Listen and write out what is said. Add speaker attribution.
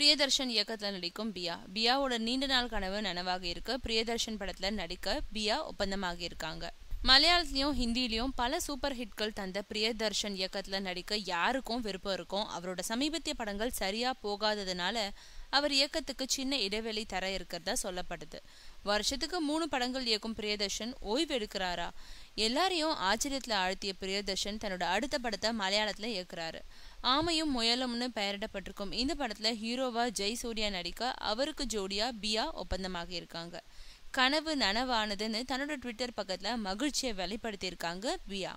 Speaker 1: பிரியதர்ஷன் இயக்கத்தில் நடிக்கும் பியா பியாவோட நீண்ட நாள் கனவு நனவாக இருக்க பிரியதர்ஷன் படத்தில் நடிக்க பியா ஒப்பந்தமாக இருக்காங்க மலையாளத்திலையும் ஹிந்திலையும் பல சூப்பர் ஹிட்கள் தந்த பிரியதர்ஷன் இயக்கத்தில் நடிக்க யாருக்கும் விருப்பம் இருக்கும் அவரோட சமீபத்திய படங்கள் சரியா போகாததுனால அவர் இயக்கத்துக்கு சின்ன இடைவெளி தர இருக்கிறதா சொல்லப்படுது வருஷத்துக்கு மூணு படங்கள் இயக்கும் பிரியதர்ஷன் ஓய்வு எடுக்கிறாரா எல்லாரையும் ஆச்சரியத்தில் ஆழ்த்திய பிரியதர்ஷன் தன்னோட அடுத்த படத்தை மலையாளத்தில் இயக்குறாரு ஆமையும் முயலும்னு பெயரிடப்பட்டிருக்கும் இந்த படத்தில் ஹீரோவா ஜெய் சூர்யா நடிக்க அவருக்கு ஜோடியா பியா ஒப்பந்தமாக இருக்காங்க கனவு நனவானதுன்னு தன்னோட ட்விட்டர் பக்கத்தில் மகிழ்ச்சியை வெளிப்படுத்தியிருக்காங்க பியா